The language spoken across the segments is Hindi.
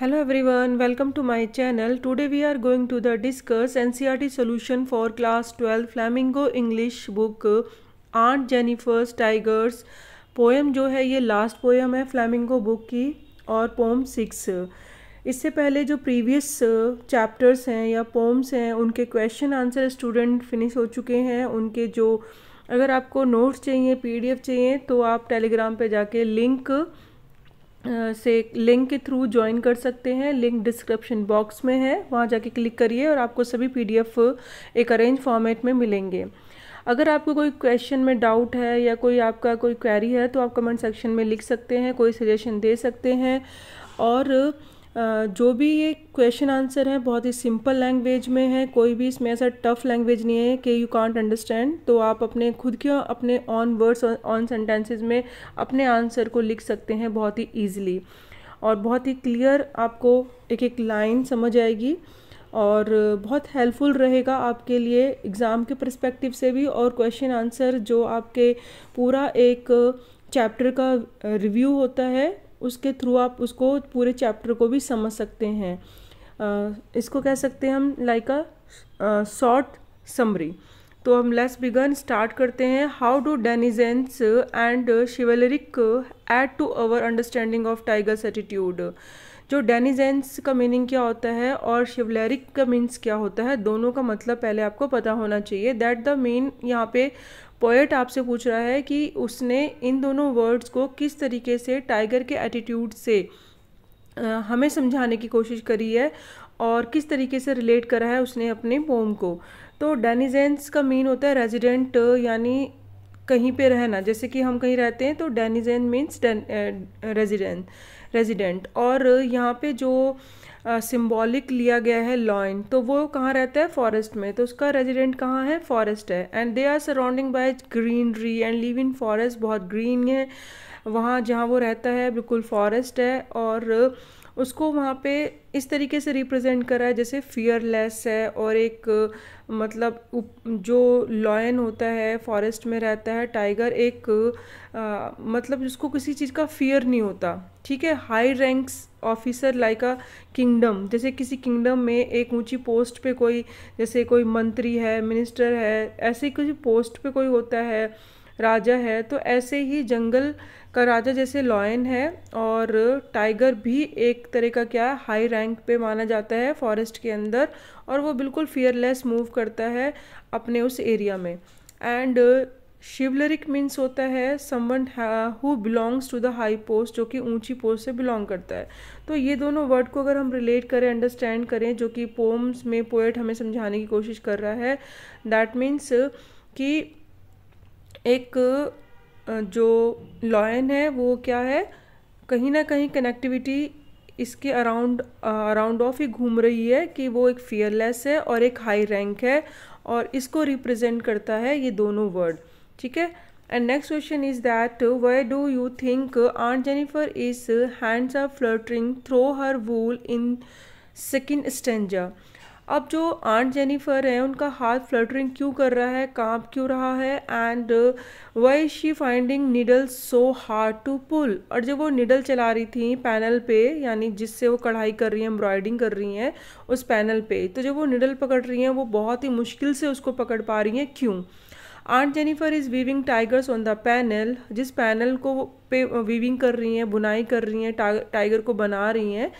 hello everyone welcome to my channel today we are going to the discuss an NCERT solution for class twelve Flamingo English book aunt Jennifer's tigers poem जो है ये लास्ट पोएम है फ्लैमिंगो बुक की और पोम सिक्स इससे पहले जो प्रीवियस चैप्टर्स uh, हैं या पोम्स हैं उनके क्वेश्चन आंसर स्टूडेंट फिनिश हो चुके हैं उनके जो अगर आपको नोट्स चाहिए पीडीएफ चाहिए तो आप टेलीग्राम पर जाके लिंक से लिंक के थ्रू ज्वाइन कर सकते हैं लिंक डिस्क्रिप्शन बॉक्स में है वहाँ जाके क्लिक करिए और आपको सभी पी एक अरेंज फॉर्मेट में मिलेंगे अगर आपको कोई क्वेश्चन में डाउट है या कोई आपका कोई क्वेरी है तो आप कमेंट सेक्शन में लिख सकते हैं कोई सजेशन दे सकते हैं और जो भी ये क्वेश्चन आंसर है बहुत ही सिंपल लैंग्वेज में है कोई भी इसमें ऐसा टफ लैंग्वेज नहीं है कि यू कॉन्ट अंडरस्टैंड तो आप अपने खुद के अपने ऑन वर्ड्स ऑन सेंटेंसेज में अपने आंसर को लिख सकते हैं बहुत ही ईजिली और बहुत ही क्लियर आपको एक एक लाइन समझ आएगी और बहुत हेल्पफुल रहेगा आपके लिए एग्ज़ाम के परस्पेक्टिव से भी और क्वेश्चन आंसर जो आपके पूरा एक चैप्टर का रिव्यू होता है उसके थ्रू आप उसको पूरे चैप्टर को भी समझ सकते हैं इसको कह सकते हैं हम लाइक अ शॉर्ट समरी तो हम लेस बिगन स्टार्ट करते हैं how do denizens and chivalric add to our understanding of tigers attitude जो डेनिजेंस का मीनिंग क्या होता है और शिवलैरिक का मीन्स क्या होता है दोनों का मतलब पहले आपको पता होना चाहिए दैट द मेन यहाँ पे पोएट आपसे पूछ रहा है कि उसने इन दोनों वर्ड्स को किस तरीके से टाइगर के एटीट्यूड से हमें समझाने की कोशिश करी है और किस तरीके से रिलेट करा है उसने अपने पोम को तो डेनिजेंस का मीन होता है रेजिडेंट यानी कहीं पे रहना जैसे कि हम कहीं रहते हैं तो डेनिजेंस मीन्स रेजिडेंट रेजिडेंट और यहाँ पे जो सिंबॉलिक uh, लिया गया है लॉइन तो वो कहाँ रहता है फॉरेस्ट में तो उसका रेजिडेंट कहाँ है फॉरेस्ट है and they are surrounding by greenery and live in forest बहुत ग्रीन है वहाँ जहाँ वो रहता है बिल्कुल फॉरेस्ट है और uh, उसको वहाँ पे इस तरीके से रिप्रेजेंट करा है जैसे फियरलेस है और एक मतलब जो लॉयन होता है फॉरेस्ट में रहता है टाइगर एक आ, मतलब जिसको किसी चीज़ का फियर नहीं होता ठीक है high ranks officer like a kingdom जैसे किसी किंगडम में एक ऊंची पोस्ट पे कोई जैसे कोई मंत्री है मिनिस्टर है ऐसे किसी पोस्ट पे कोई होता है राजा है तो ऐसे ही जंगल का राजा जैसे लॉयन है और टाइगर भी एक तरह का क्या है हाई रैंक पे माना जाता है फॉरेस्ट के अंदर और वो बिल्कुल फियरलेस मूव करता है अपने उस एरिया में एंड शिवलरिक मीन्स होता है someone who belongs to the high post जो कि ऊंची पोस्ट से बिलोंग करता है तो ये दोनों वर्ड को अगर हम रिलेट करें अंडरस्टैंड करें जो कि पोम्स में पोएट हमें समझाने की कोशिश कर रहा है दैट मीन्स कि एक जो लॉयन है वो क्या है कहीं ना कहीं कनेक्टिविटी इसके अराउंड अराउंड ऑफ ही घूम रही है कि वो एक फियरलेस है और एक हाई रैंक है और इसको रिप्रेजेंट करता है ये दोनों वर्ड ठीक है and next question is that why do you think aunt Jennifer is hands are fluttering through her wool in second stanza अब जो आंट जेनिफर है उनका हाथ फ्लटरिंग क्यों कर रहा है कांप क्यों रहा है and why she finding needle so hard to pull और जब वो नीडल चला रही थी पैनल पे यानी जिससे वो कढ़ाई कर रही है एम्ब्रॉयडिंग कर रही हैं उस पैनल पे तो जब वो नीडल पकड़ रही हैं वो बहुत ही मुश्किल से उसको पकड़ पा रही हैं क्यों aunt Jennifer is weaving tigers on the panel जिस पैनल को पे वीविंग uh, कर रही हैं बुनाई कर रही हैं टाइगर को बना रही हैं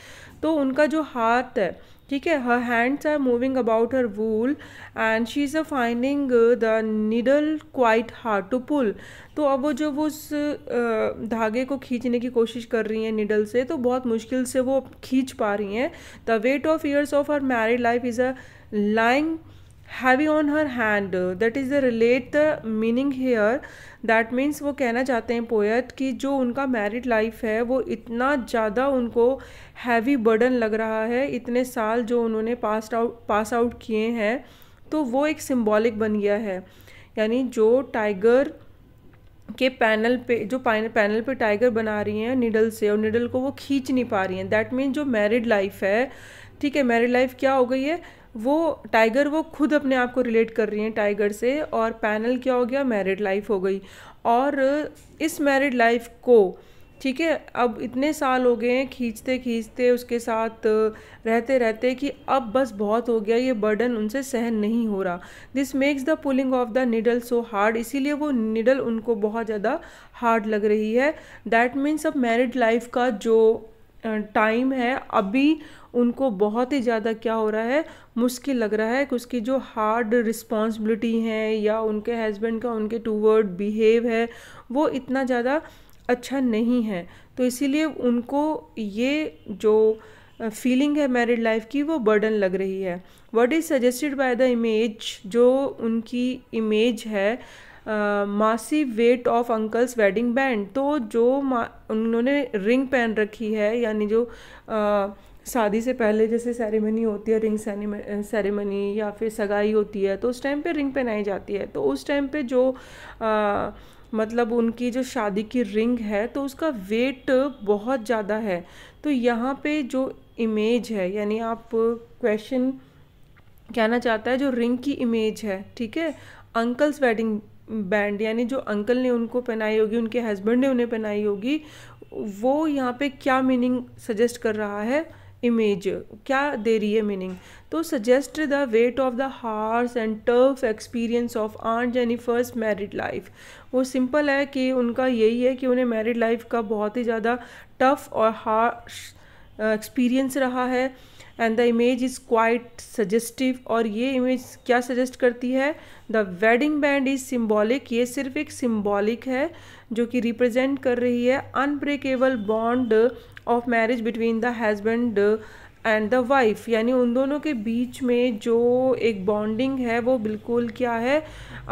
तो उनका जो हाथ है ठीक है her hands are moving about her wool and she is a finding the needle quite hard to pull तो अब वो जब उस uh, धागे को खींचने की कोशिश कर रही हैं निडल से तो बहुत मुश्किल से वो खींच पा रही हैं the weight of years of her married life is a lying heavy on her hand that is the relate the meaning here that means वो कहना चाहते हैं पोएट कि जो उनका मैरिड लाइफ है वो इतना ज़्यादा उनको हैवी बर्डन लग रहा है इतने साल जो उन्होंने पास आउट पास आउट किए हैं तो वो एक सिम्बॉलिक बन गया है यानी जो टाइगर के पैनल पे जो पैनल पे टाइगर बना रही हैं निडल से और निडल को वो खींच नहीं पा रही हैं दैट मीन जो मैरिड लाइफ है ठीक है मैरिड लाइफ क्या हो गई है वो टाइगर वो खुद अपने आप को रिलेट कर रही हैं टाइगर से और पैनल क्या हो गया मैरिड लाइफ हो गई और इस मैरिड लाइफ को ठीक है अब इतने साल हो गए हैं खींचते खींचते उसके साथ रहते रहते कि अब बस बहुत हो गया ये बर्डन उनसे सहन नहीं हो रहा this makes the pulling of the needle so hard इसीलिए वो निडल उनको बहुत ज़्यादा हार्ड लग रही है दैट मीन्स अब मैरिड लाइफ का जो टाइम है अभी उनको बहुत ही ज़्यादा क्या हो रहा है मुश्किल लग रहा है कि उसकी जो हार्ड रिस्पॉन्सिबिलिटी है या उनके हस्बैंड का उनके टूवर्ड बिहेव है वो इतना ज़्यादा अच्छा नहीं है तो इसीलिए उनको ये जो फीलिंग है मैरिड लाइफ की वो बर्डन लग रही है what is suggested by the image जो उनकी इमेज है massive weight of uncle's wedding band तो जो उन्होंने रिंग पहन रखी है यानी जो शादी से पहले जैसे सेरेमनी होती है रिंग सेरेमनी या फिर सगाई होती है तो उस टाइम पे रिंग पहनाई जाती है तो उस टाइम पे जो आ, मतलब उनकी जो शादी की रिंग है तो उसका वेट बहुत ज़्यादा है तो यहाँ पे जो इमेज है यानी आप क्वेश्चन कहना चाहता है जो रिंग की इमेज है ठीक है अंकल्स वेडिंग बैंड यानी जो अंकल ने उनको पहनाई होगी उनके हस्बैंड ने उन्हें पहनाई होगी वो यहाँ पे क्या मीनिंग सजेस्ट कर रहा है इमेज क्या दे रही है मीनिंग तो suggest the weight of the horse and turf experience of art first married life वो सिंपल है कि उनका यही है कि उन्हें मैरिड लाइफ का बहुत ही ज़्यादा टफ और हार्श एक्सपीरियंस uh, रहा है and the image is quite suggestive और ये इमेज क्या सजेस्ट करती है the wedding band is symbolic ये सिर्फ एक सिम्बॉलिक है जो कि रिप्रेजेंट कर रही है unbreakable bond of marriage between the husband and the wife यानी उन दोनों के बीच में जो एक बॉन्डिंग है वो बिल्कुल क्या है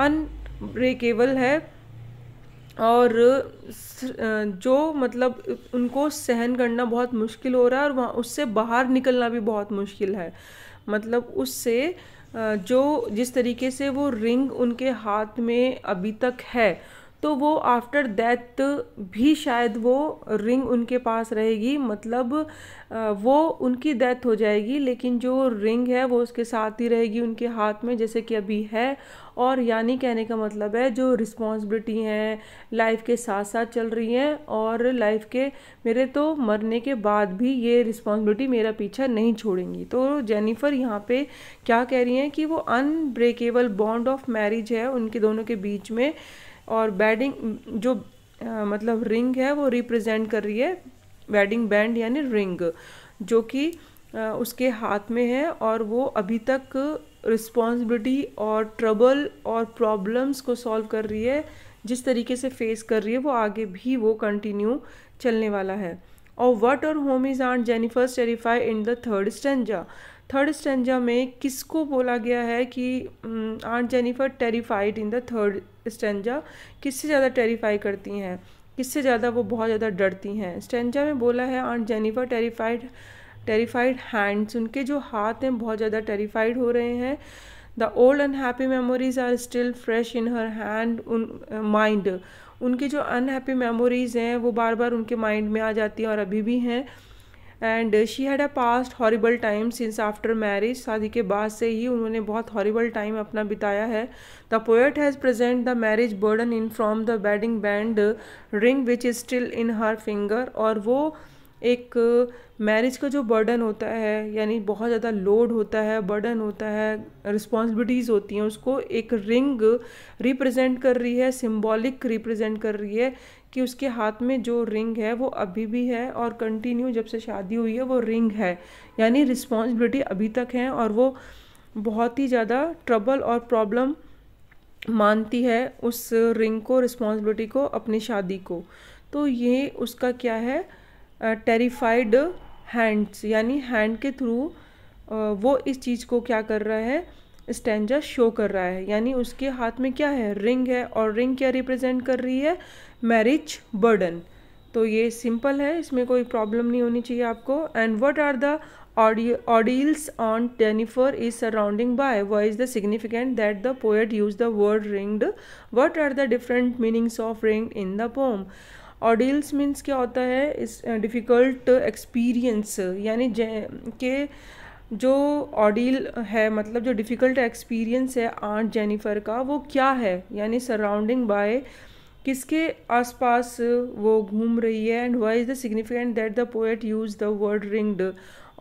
अनब्रेकेबल है और जो मतलब उनको सहन करना बहुत मुश्किल हो रहा है और वहाँ उससे बाहर निकलना भी बहुत मुश्किल है मतलब उससे जो जिस तरीके से वो रिंग उनके हाथ में अभी तक है तो वो आफ्टर डेथ भी शायद वो रिंग उनके पास रहेगी मतलब वो उनकी डेथ हो जाएगी लेकिन जो रिंग है वो उसके साथ ही रहेगी उनके हाथ में जैसे कि अभी है और यानी कहने का मतलब है जो रिस्पॉन्सिबिलिटी हैं लाइफ के साथ साथ चल रही हैं और लाइफ के मेरे तो मरने के बाद भी ये रिस्पॉन्सिबिलिटी मेरा पीछा नहीं छोड़ेंगी तो जेनिफर यहाँ पे क्या कह रही हैं कि वो अनब्रेकेबल बॉन्ड ऑफ मैरिज है उनके दोनों के बीच में और बैडिंग जो आ, मतलब रिंग है वो रिप्रेजेंट कर रही है वेडिंग बैंड यानी रिंग जो कि उसके हाथ में है और वो अभी तक रिस्पॉन्सिबिलिटी और ट्रबल और प्रॉब्लम्स को सॉल्व कर रही है जिस तरीके से फेस कर रही है वो आगे भी वो कंटिन्यू चलने वाला है और वट और whom is Aunt Jennifer's terrify in the third stanza third stanza में किसको बोला गया है कि Aunt Jennifer terrified in the third stanza किससे ज़्यादा टेरिफाई करती हैं किससे ज़्यादा वो बहुत ज़्यादा डरती हैं स्टेंजा में बोला है Aunt Jennifer terrified terrified hands उनके जो हाथ हैं बहुत ज़्यादा टेरिफाइड हो रहे हैं the old unhappy memories are still fresh in her hand and mind uh, उनकी जो अनहैप्पी मेमोरीज हैं वो बार बार उनके माइंड में आ जाती हैं और अभी भी हैं and she had a past horrible time since after marriage शादी के बाद से ही उन्होंने बहुत हॉरिबल टाइम अपना बिताया है the poet has present the marriage burden in from the wedding band ring which is still in her finger और वो एक मैरिज का जो बर्डन होता है यानी बहुत ज़्यादा लोड होता है बर्डन होता है रिस्पॉन्सिबिलिटीज़ होती हैं उसको एक रिंग रिप्रेजेंट कर रही है सिम्बॉलिक रिप्रेजेंट कर रही है कि उसके हाथ में जो रिंग है वो अभी भी है और कंटिन्यू जब से शादी हुई है वो रिंग है यानी रिस्पॉन्सिबिलिटी अभी तक है और वो बहुत ही ज़्यादा ट्रबल और प्रॉब्लम मानती है उस रिंग को रिस्पॉन्सिबिलिटी को अपनी शादी को तो ये उसका क्या है टेरिफाइड हैंड्स यानी हैंड के थ्रू वो इस चीज़ को क्या कर रहा है स्टेंजा शो कर रहा है यानी उसके हाथ में क्या है रिंग है और रिंग क्या रिप्रेजेंट कर रही है मैरिज बर्डन तो ये सिंपल है इसमें कोई प्रॉब्लम नहीं होनी चाहिए आपको and what are the ordeals aunt Jennifer is surrounding by why is the significant that the poet use the word ringed what are the different meanings of ring in the poem ordeals means क्या होता है इस डिफ़िकल्ट एक्सपीरियंस यानी के जो ऑडियल है मतलब जो डिफ़िकल्ट एक्सपीरियंस है आंट जेनिफर का वो क्या है यानी सराउंडिंग बाय किसके आसपास वो घूम रही है and why is the significant that the poet use the word ringed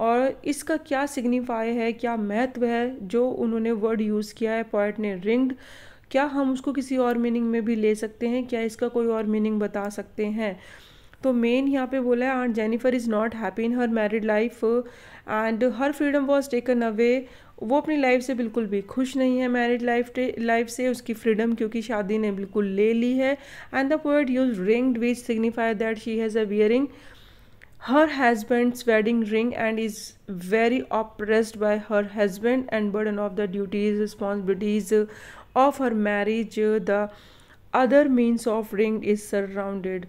और इसका क्या सिग्निफाई है क्या महत्व है जो उन्होंने वर्ड यूज़ किया है पोएट ने रिंग्ड क्या हम उसको किसी और मीनिंग में भी ले सकते हैं क्या इसका कोई और मीनिंग बता सकते हैं तो मेन यहाँ पे बोला है Aunt Jennifer is not happy in her married life and her freedom was taken away वो अपनी लाइफ से बिल्कुल भी खुश नहीं है मैरिड लाइफ लाइफ से उसकी फ्रीडम क्योंकि शादी ने बिल्कुल ले ली है and the poet use ring which signify that she has a wearing her husband's wedding ring and is very oppressed by her husband and burden of the duties responsibilities of her marriage the other means of ring is surrounded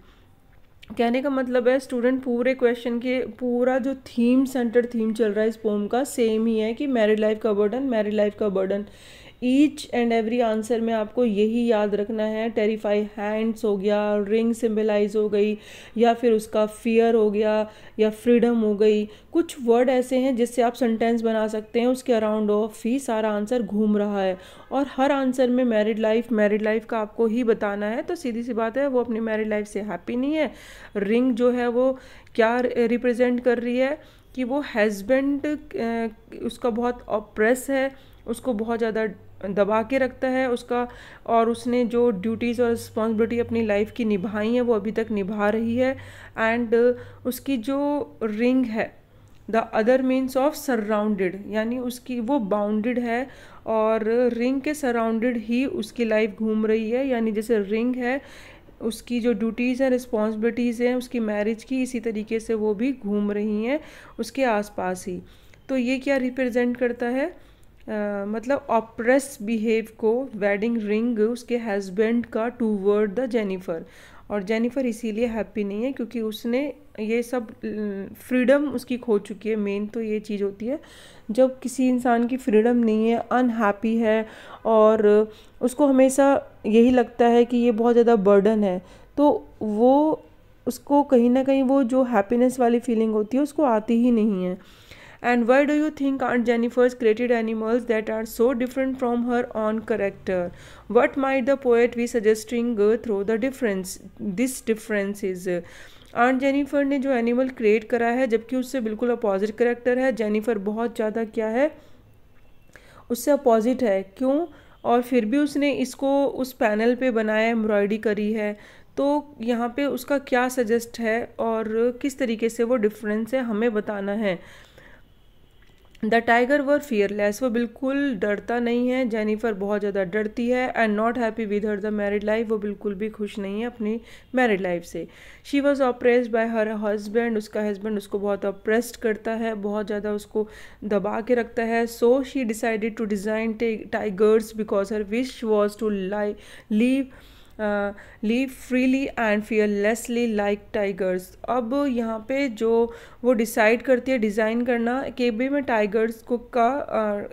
कहने का मतलब है स्टूडेंट पूरे क्वेश्चन के पूरा जो थीम सेंटर थीम चल रहा है इस पोम का सेम ही है कि मैरिड लाइफ का बर्डन मैरिड लाइफ का burden each and every answer में आपको यही याद रखना है टेरीफाई हैंड्स हो गया रिंग सिम्बलाइज हो गई या फिर उसका फियर हो गया या फ्रीडम हो गई कुछ वर्ड ऐसे हैं जिससे आप सेंटेंस बना सकते हैं उसके अराउंड ऑफ ही सारा आंसर घूम रहा है और हर आंसर में मैरिड लाइफ मैरिड लाइफ का आपको ही बताना है तो सीधी सी बात है वो अपनी मैरिड लाइफ से हैप्पी नहीं है रिंग जो है वो क्या रिप्रेजेंट कर रही है कि वो हस्बैंड उसका बहुत ऑप्रेस है उसको बहुत ज़्यादा दबा के रखता है उसका और उसने जो ड्यूटीज़ और रिस्पॉन्सिबिलिटी अपनी लाइफ की निभाई है वो अभी तक निभा रही है एंड उसकी जो रिंग है the other means of surrounded यानी उसकी वो बाउंडेड है और रिंग के सराउंडेड ही उसकी लाइफ घूम रही है यानी जैसे रिंग है उसकी जो ड्यूटीज़ हैं रिस्पॉन्सिबिलिटीज़ हैं उसकी मैरिज की इसी तरीके से वो भी घूम रही हैं उसके आसपास ही तो ये क्या रिप्रेजेंट करता है मतलब ऑपरेस बिहेव को वेडिंग रिंग उसके हस्बैंड का टू वर्ड द जेनिफर और जेनिफर इसीलिए हैप्पी नहीं है क्योंकि उसने ये सब फ्रीडम उसकी खो चुकी है मेन तो ये चीज़ होती है जब किसी इंसान की फ्रीडम नहीं है अनहैप्पी है और उसको हमेशा यही लगता है कि ये बहुत ज़्यादा बर्डन है तो वो उसको कहीं ना कहीं वो जो हैप्पीनेस वाली फीलिंग होती है उसको आती ही नहीं है and why do you think are Jennifer's created animals that are so different from her own character what may the poet be suggesting through the difference this difference is Aunt Jennifer ने जो एनिमल क्रिएट करा है जबकि उससे बिल्कुल अपोजिट करेक्टर है जेनिफर बहुत ज़्यादा क्या है उससे अपोजिट है क्यों और फिर भी उसने इसको उस पैनल पे बनाया एम्ब्रॉयडरी करी है तो यहाँ पे उसका क्या सजेस्ट है और किस तरीके से वो डिफरेंस है हमें बताना है द टाइगर वर फियरलेस वो बिल्कुल डरता नहीं है जेनिफर बहुत ज़्यादा डरती है and not happy with her the married life वो बिल्कुल भी खुश नहीं है अपनी मैरिड लाइफ से she was oppressed by her husband उसका हस्बैंड उसको बहुत ऑप्रेस्ड करता है बहुत ज़्यादा उसको दबा के रखता है so she decided to design tigers because her wish was to lie live live freely and fearlessly like tigers अब यहाँ पे जो वो डिसाइड करती है डिज़ाइन करना कि भी मैं टाइगर्स को का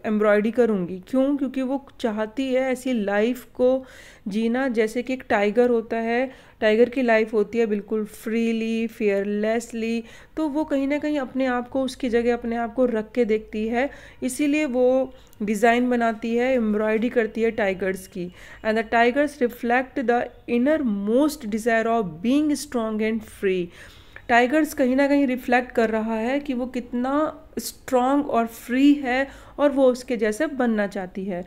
एम्ब्रॉयडरी uh, करूँगी क्यों क्योंकि वो चाहती है ऐसी लाइफ को जीना जैसे कि एक टाइगर होता है टाइगर की लाइफ होती है बिल्कुल फ्रीली फेयरलेसली तो वो कहीं ना कहीं अपने आप को उसकी जगह अपने आप को रख के देखती है इसीलिए वो डिज़ाइन बनाती है एम्ब्रॉयडरी करती है टाइगर्स की and the tigers reflect the innermost desire of being strong and free tigers कहीं ना कहीं रिफ्लेक्ट कर रहा है कि वो कितना स्ट्रॉन्ग और फ्री है और वो उसके जैसे बनना चाहती है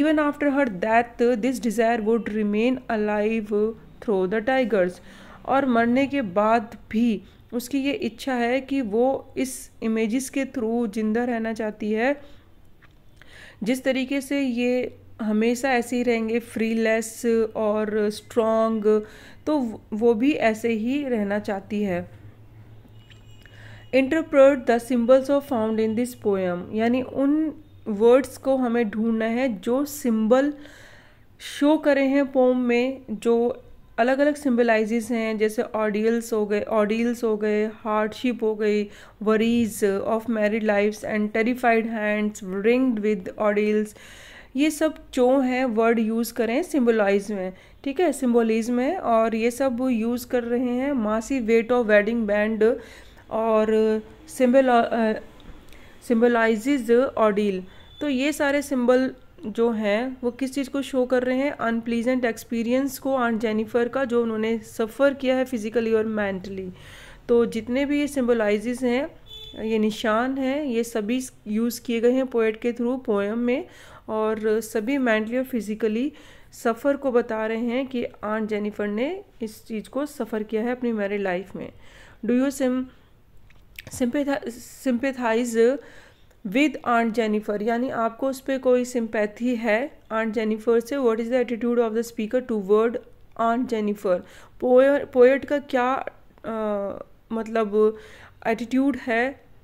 even after her death this desire would remain alive through the tigers और मरने के बाद भी उसकी ये इच्छा है कि वो इस इमेजेस के थ्रू जिंदा रहना चाहती है जिस तरीके से ये हमेशा ऐसे ही रहेंगे फ्रीलेस और स्ट्रॉन्ग तो वो भी ऐसे ही रहना चाहती है interpret the symbols of found in this poem यानी उन वर्ड्स को हमें ढूंढना है जो सिंबल शो करे हैं पोम में जो अलग अलग सिम्बलाइजेस हैं जैसे ऑडियल्स हो गए ऑडियल्स हो गए हार्डशिप हो गई worries of married lives and terrified hands ringed with ordeals ये सब जो हैं वर्ड यूज़ करें सिम्बलाइज में ठीक है सिम्बोलिज में और ये सब यूज़ कर रहे हैं massive weight of wedding band और सिम्बल सिम्बलाइज ऑडील तो ये सारे सिम्बल जो हैं वो किस चीज़ को शो कर रहे हैं अनप्लीजेंट एक्सपीरियंस को आंट जेनिफर का जो उन्होंने सफ़र किया है फिज़िकली और मैंटली तो जितने भी ये सिम्बोलाइजेस हैं ये निशान हैं ये सभी यूज़ किए गए हैं पोइट के थ्रू पोएम में और सभी मेंटली और फिज़िकली सफ़र को बता रहे हैं कि आंट जेनिफर ने इस चीज़ को सफ़र किया है अपनी मैरिड लाइफ में do you sym sympathise with Aunt Jennifer यानी आपको उस पर कोई सिंपैथी है आंट जेनिफर से what is the attitude of the speaker toward Aunt Jennifer poet का क्या आ, मतलब एटीट्यूड है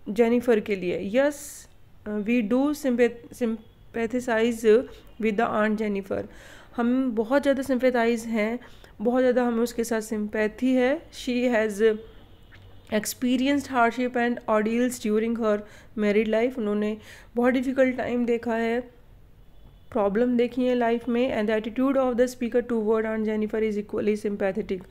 जेनिफर के लिए yes we do sympathise with the Aunt Jennifer हम बहुत ज़्यादा सिंपैथाइज हैं बहुत ज़्यादा हमें उसके साथ सिंपैथी है she has experienced hardship and ordeals during her married life उन्होंने बहुत डिफ़िकल्ट टाइम देखा है प्रॉब्लम देखी है लाइफ में and the attitude of the speaker toward aunt Jennifer is equally sympathetic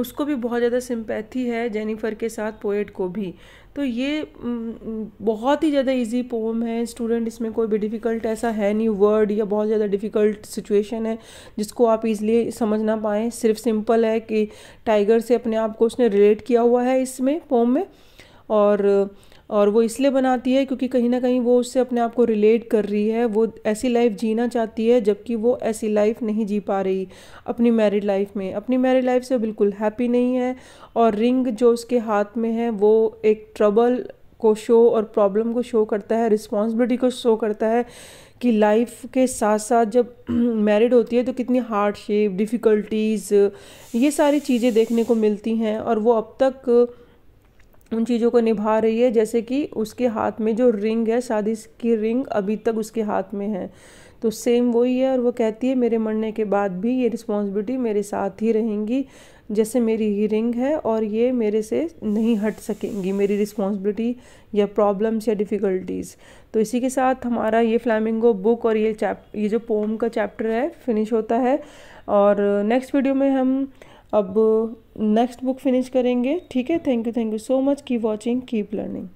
उसको भी बहुत ज़्यादा सिंपैथी है जेनिफर के साथ पोएट को भी तो ये बहुत ही ज़्यादा इजी पोम है स्टूडेंट इसमें कोई भी डिफ़िकल्ट ऐसा है नहीं वर्ड या बहुत ज़्यादा डिफ़िकल्ट सिचुएशन है जिसको आप इजीली समझ ना पाएँ सिर्फ सिंपल है कि टाइगर से अपने आप को उसने रिलेट किया हुआ है इसमें पोम में और और वो इसलिए बनाती है क्योंकि कहीं ना कहीं वो उससे अपने आप को रिलेट कर रही है वो ऐसी लाइफ जीना चाहती है जबकि वो ऐसी लाइफ नहीं जी पा रही अपनी मैरिड लाइफ में अपनी मैरिड लाइफ से बिल्कुल हैप्पी नहीं है और रिंग जो उसके हाथ में है वो एक ट्रबल को शो और प्रॉब्लम को शो करता है रिस्पॉन्सिबिलिटी को शो करता है कि लाइफ के साथ साथ जब मैरिड होती है तो कितनी हार्डशिप डिफ़िकल्टीज़ ये सारी चीज़ें देखने को मिलती हैं और वो अब तक उन चीज़ों को निभा रही है जैसे कि उसके हाथ में जो रिंग है शादी की रिंग अभी तक उसके हाथ में है तो सेम वही है और वो कहती है मेरे मरने के बाद भी ये रिस्पॉन्सिबिलिटी मेरे साथ ही रहेंगी जैसे मेरी ही रिंग है और ये मेरे से नहीं हट सकेंगी मेरी रिस्पॉन्सिबिलिटी या प्रॉब्लम्स या डिफ़िकल्टीज़ तो इसी के साथ हमारा ये फ्लैमिंगो बुक और ये चैप ये जो पोम का चैप्टर है फिनिश होता है और नेक्स्ट वीडियो में हम अब नेक्स्ट बुक फिनिश करेंगे ठीक है thank you thank you so much keep watching keep learning